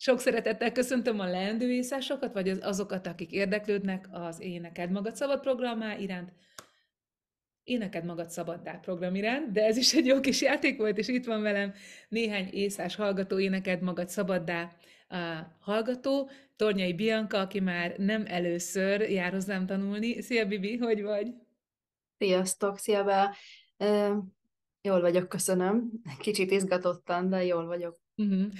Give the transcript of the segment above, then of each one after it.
Sok szeretettel köszöntöm a leendő észásokat, vagy az, azokat, akik érdeklődnek az Éneked Magad Szabad programá iránt. Éneked Magad Szabaddá program iránt, de ez is egy jó kis játék volt, és itt van velem néhány észás hallgató, Éneked Magad Szabaddá a hallgató, Tornyai Bianka, aki már nem először jár hozzám tanulni. Szia Bibi, hogy vagy? Sziasztok, szia Bea. Jól vagyok, köszönöm. Kicsit izgatottan, de jól vagyok. Uh-huh.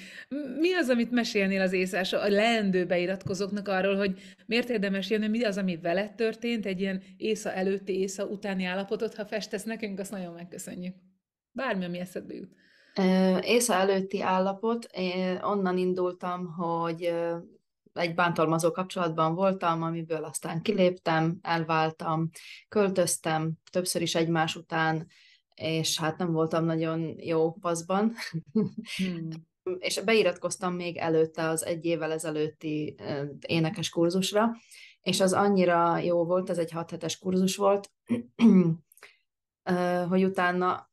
Mi az, amit mesélnél az észás a leendő beiratkozóknak arról, hogy miért érdemes jönni, mi az, ami veled történt, egy ilyen észa előtti, észa utáni állapotot, ha festesz nekünk, azt nagyon megköszönjük. Bármi, ami eszedbe jut. Észa előtti állapot, én onnan indultam, hogy egy bántalmazó kapcsolatban voltam, amiből aztán kiléptem, elváltam, költöztem, többször is egymás után, és hát nem voltam nagyon jó paszban. Hmm és beiratkoztam még előtte az egy évvel ezelőtti énekes kurzusra, és az annyira jó volt, ez egy 6 hetes kurzus volt, hogy utána,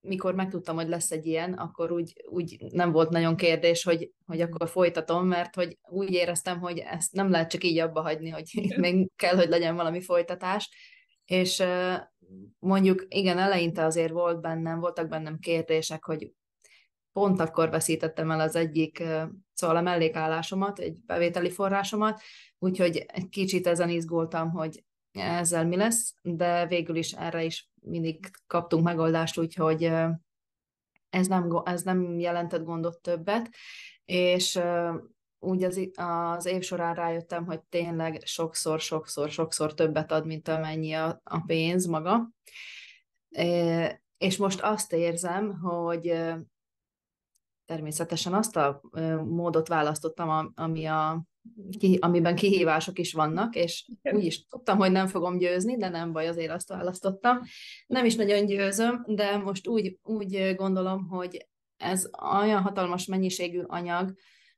mikor megtudtam, hogy lesz egy ilyen, akkor úgy, úgy nem volt nagyon kérdés, hogy, hogy akkor folytatom, mert hogy úgy éreztem, hogy ezt nem lehet csak így abba hagyni, hogy még kell, hogy legyen valami folytatás, és mondjuk igen, eleinte azért volt bennem, voltak bennem kérdések, hogy pont akkor veszítettem el az egyik, szóval a mellékállásomat, egy bevételi forrásomat, úgyhogy egy kicsit ezen izgultam, hogy ezzel mi lesz, de végül is erre is mindig kaptunk megoldást, úgyhogy ez nem, ez nem jelentett gondot többet, és úgy az, az év során rájöttem, hogy tényleg sokszor, sokszor, sokszor többet ad, mint amennyi a, a pénz maga. És most azt érzem, hogy természetesen azt a módot választottam, ami a, amiben kihívások is vannak, és úgy is tudtam, hogy nem fogom győzni, de nem baj, azért azt választottam. Nem is nagyon győzöm, de most úgy, úgy gondolom, hogy ez olyan hatalmas mennyiségű anyag,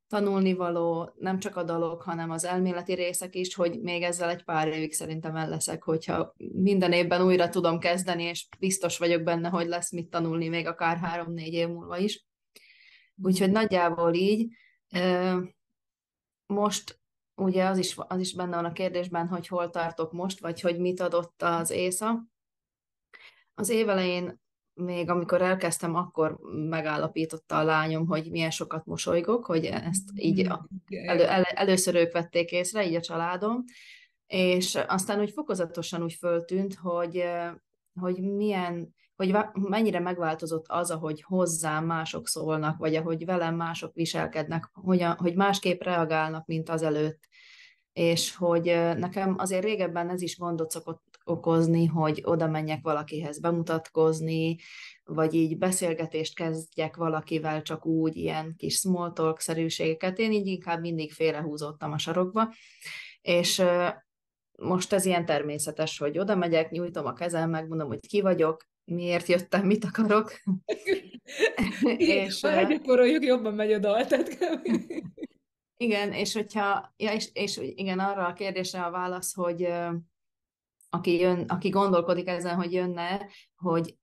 tanulni való, nem csak a dalok, hanem az elméleti részek is, hogy még ezzel egy pár évig szerintem el leszek, hogyha minden évben újra tudom kezdeni, és biztos vagyok benne, hogy lesz mit tanulni még akár három-négy év múlva is. Úgyhogy mm-hmm. nagyjából így. Most ugye az is, az is benne van a kérdésben, hogy hol tartok most, vagy hogy mit adott az ÉSZA. Az évelején még amikor elkezdtem, akkor megállapította a lányom, hogy milyen sokat mosolygok, hogy ezt így mm-hmm. elő, el, először ők vették észre, így a családom, és aztán úgy fokozatosan úgy föltűnt, hogy, hogy milyen hogy mennyire megváltozott az, ahogy hozzám mások szólnak, vagy ahogy velem mások viselkednek, hogy a hogy másképp reagálnak, mint az előtt, És hogy nekem azért régebben ez is gondot szokott okozni, hogy oda menjek valakihez bemutatkozni, vagy így beszélgetést kezdjek valakivel, csak úgy ilyen kis small talk-szerűségeket. Én így inkább mindig félrehúzódtam a sarokba, és most ez ilyen természetes, hogy oda megyek, nyújtom a kezem, megmondom, hogy ki vagyok, miért jöttem, mit akarok. és, ha poroljuk, jobban megy a dal, tehát Igen, és hogyha, ja, és, és igen, arra a kérdésre a válasz, hogy aki, jön, aki gondolkodik ezen, hogy jönne, hogy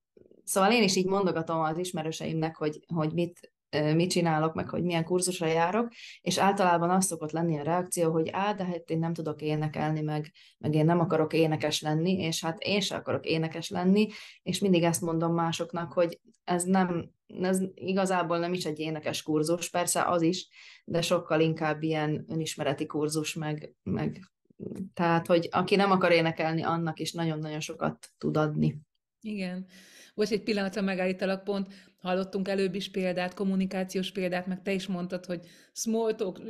Szóval én is így mondogatom az ismerőseimnek, hogy, hogy mit mit csinálok, meg hogy milyen kurzusra járok, és általában az szokott lenni a reakció, hogy á, de hát én nem tudok énekelni, meg, meg én nem akarok énekes lenni, és hát én sem akarok énekes lenni, és mindig ezt mondom másoknak, hogy ez nem, ez igazából nem is egy énekes kurzus, persze az is, de sokkal inkább ilyen önismereti kurzus, meg, meg tehát, hogy aki nem akar énekelni, annak is nagyon-nagyon sokat tud adni. Igen. Most egy pillanatra megállítalak pont hallottunk előbb is példát, kommunikációs példát, meg te is mondtad, hogy smoltok,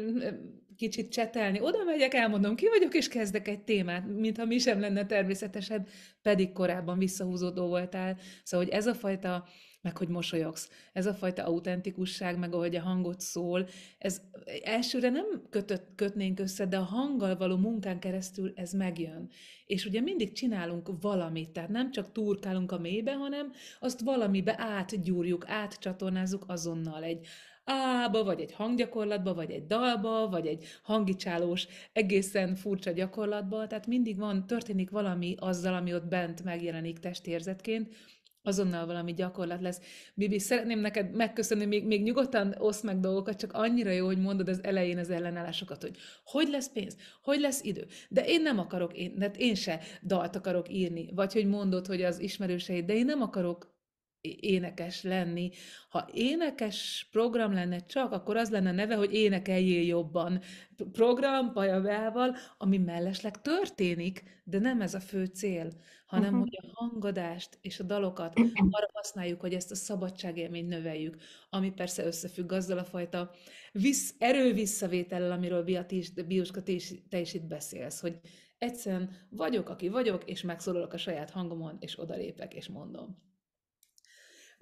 kicsit csetelni, oda megyek, elmondom, ki vagyok, és kezdek egy témát, mintha mi sem lenne természetesed, pedig korábban visszahúzódó voltál. Szóval, hogy ez a fajta meg hogy mosolyogsz. Ez a fajta autentikusság, meg ahogy a hangot szól, ez elsőre nem kötött, kötnénk össze, de a hanggal való munkán keresztül ez megjön. És ugye mindig csinálunk valamit, tehát nem csak turkálunk a mélybe, hanem azt valamibe átgyúrjuk, átcsatornázzuk azonnal egy ába, vagy egy hanggyakorlatba, vagy egy dalba, vagy egy hangicsálós, egészen furcsa gyakorlatba, tehát mindig van, történik valami azzal, ami ott bent megjelenik testérzetként, azonnal valami gyakorlat lesz. Bibi, szeretném neked megköszönni, még, még nyugodtan oszd meg dolgokat, csak annyira jó, hogy mondod az elején az ellenállásokat, hogy hogy lesz pénz, hogy lesz idő, de én nem akarok, én, mert én se dalt akarok írni, vagy hogy mondod, hogy az ismerőseid, de én nem akarok énekes lenni. Ha énekes program lenne csak, akkor az lenne neve, hogy énekeljél jobban. Program pajabával, ami mellesleg történik, de nem ez a fő cél, hanem uh-huh. hogy a hangadást és a dalokat arra használjuk, hogy ezt a szabadságélményt növeljük, ami persze összefügg azzal a fajta visz, erővisszavétellel, amiről Bia, Biuska, te is itt beszélsz, hogy egyszerűen vagyok, aki vagyok, és megszólalok a saját hangomon, és odalépek, és mondom.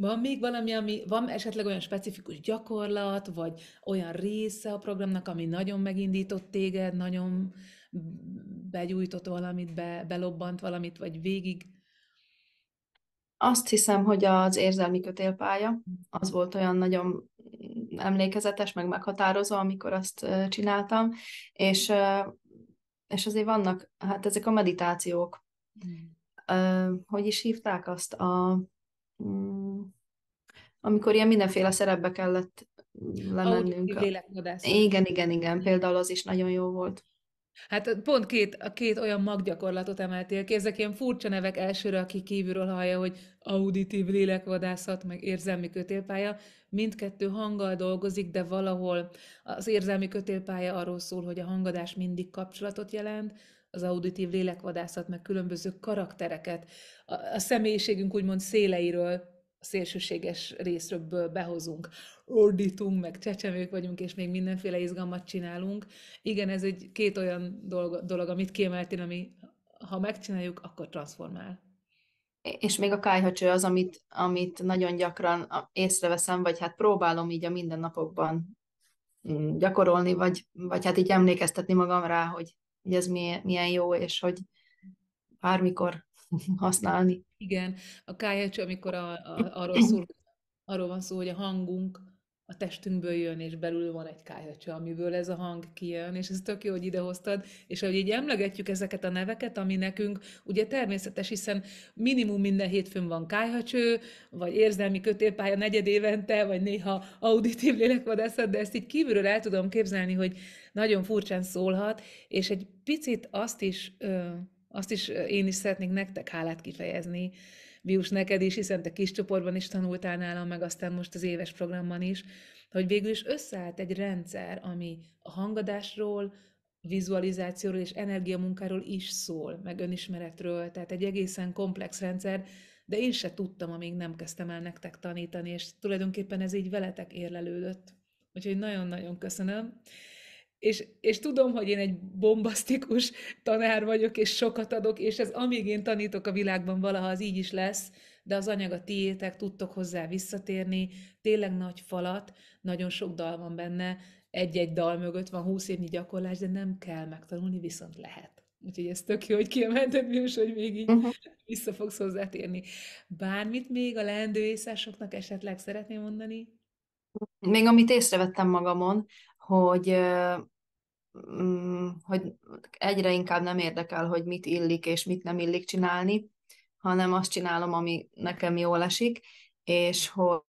Van még valami, ami, van esetleg olyan specifikus gyakorlat, vagy olyan része a programnak, ami nagyon megindított téged, nagyon begyújtott valamit, be, belobbant valamit, vagy végig? Azt hiszem, hogy az érzelmi kötélpálya, az volt olyan nagyon emlékezetes, meg meghatározó, amikor azt csináltam, és, és azért vannak, hát ezek a meditációk, hmm. hogy is hívták azt a mm, amikor ilyen mindenféle szerepbe kellett lemennünk. A... Igen, igen, igen, például az is nagyon jó volt. Hát pont két, a két olyan maggyakorlatot emeltél ki, ezek ilyen furcsa nevek elsőre, aki kívülről hallja, hogy auditív lélekvadászat, meg érzelmi kötélpálya. Mindkettő hanggal dolgozik, de valahol az érzelmi kötélpálya arról szól, hogy a hangadás mindig kapcsolatot jelent, az auditív lélekvadászat, meg különböző karaktereket, a, a személyiségünk úgymond széleiről szélsőséges részről behozunk, ordítunk, meg csecsemők vagyunk, és még mindenféle izgalmat csinálunk. Igen, ez egy két olyan dolog, dolog amit kiemeltél, ami ha megcsináljuk, akkor transformál. És még a kájhacső az, amit, amit nagyon gyakran észreveszem, vagy hát próbálom így a mindennapokban mm, gyakorolni, vagy, vagy hát így emlékeztetni magam rá, hogy, hogy ez milyen, milyen jó, és hogy bármikor használni. Igen, a kájecs, amikor a, a, arról, szól, arról van szó, hogy a hangunk a testünkből jön, és belül van egy kájhacsa, amiből ez a hang kijön, és ez tök jó, hogy idehoztad, és ahogy így emlegetjük ezeket a neveket, ami nekünk ugye természetes, hiszen minimum minden hétfőn van kájhacső, vagy érzelmi kötélpálya negyed évente, vagy néha auditív lélekvadászat, de ezt így kívülről el tudom képzelni, hogy nagyon furcsán szólhat, és egy picit azt is ö- azt is én is szeretnék nektek hálát kifejezni, Vius neked is, hiszen te kis csoportban is tanultál nálam, meg aztán most az éves programban is, hogy végül is összeállt egy rendszer, ami a hangadásról, vizualizációról és energiamunkáról is szól, meg önismeretről, tehát egy egészen komplex rendszer, de én se tudtam, amíg nem kezdtem el nektek tanítani, és tulajdonképpen ez így veletek érlelődött. Úgyhogy nagyon-nagyon köszönöm és, és tudom, hogy én egy bombasztikus tanár vagyok, és sokat adok, és ez amíg én tanítok a világban, valaha az így is lesz, de az anyag a tiétek, tudtok hozzá visszatérni, tényleg nagy falat, nagyon sok dal van benne, egy-egy dal mögött van húsz évnyi gyakorlás, de nem kell megtanulni, viszont lehet. Úgyhogy ez tök jó, hogy kiemelted, Műs, hogy még így uh-huh. vissza fogsz hozzátérni. Bármit még a leendő észásoknak esetleg szeretném mondani? Még amit észrevettem magamon, hogy Mm, hogy egyre inkább nem érdekel, hogy mit illik és mit nem illik csinálni, hanem azt csinálom, ami nekem jól esik, és hogy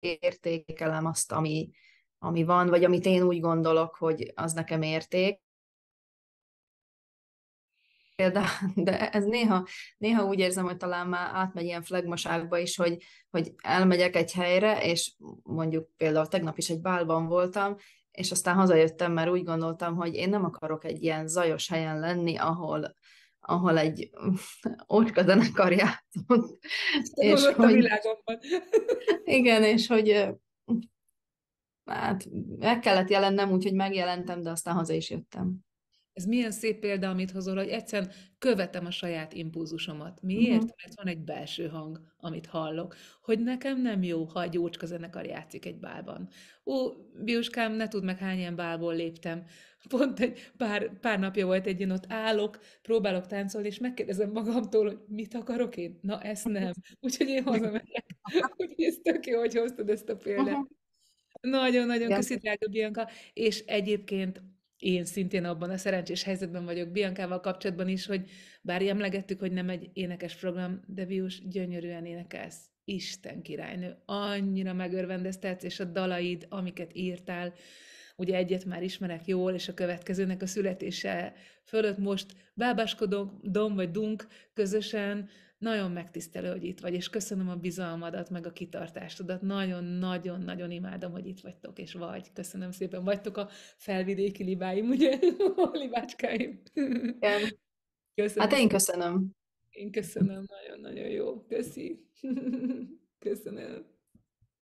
értékelem azt, ami, ami van, vagy amit én úgy gondolok, hogy az nekem érték, példa, de ez néha, néha úgy érzem, hogy talán már átmegy ilyen flagmaságba is, hogy, hogy elmegyek egy helyre, és mondjuk például tegnap is egy bálban voltam, és aztán hazajöttem, mert úgy gondoltam, hogy én nem akarok egy ilyen zajos helyen lenni, ahol, ahol egy ócska zenekar játszott. és a hogy, világomban. igen, és hogy hát meg kellett jelennem, úgyhogy megjelentem, de aztán haza is jöttem. Ez milyen szép példa, amit hozol, hogy egyszerűen követem a saját impulzusomat. Miért? Uh-huh. Mert van egy belső hang, amit hallok, hogy nekem nem jó, ha egy ócska zenekar játszik egy bálban. Ó, Biuskám, ne tud meg hány ilyen bálból léptem. Pont egy pár, pár napja volt egy, én ott állok, próbálok táncolni, és megkérdezem magamtól, hogy mit akarok én? Na, ezt hát nem. Úgyhogy én hazamegyek. Úgyhogy ez tök jó, hogy hoztad ezt a példát. Nagyon-nagyon uh-huh. köszi, drága Bianca, és egyébként én szintén abban a szerencsés helyzetben vagyok Biancával kapcsolatban is, hogy bár emlegettük, hogy nem egy énekes program, de Vius, gyönyörűen énekelsz. Isten királynő, annyira megörvendeztetsz, és a dalaid, amiket írtál, ugye egyet már ismerek jól, és a következőnek a születése fölött most bábáskodunk, dom vagy dunk közösen, nagyon megtisztelő, hogy itt vagy, és köszönöm a bizalmadat, meg a kitartástodat. Nagyon-nagyon-nagyon imádom, hogy itt vagytok, és vagy. Köszönöm szépen. Vagytok a felvidéki libáim, ugye? A libácskáim. Igen. Köszönöm. Hát én köszönöm. Én köszönöm, nagyon-nagyon jó. Köszi. Köszönöm.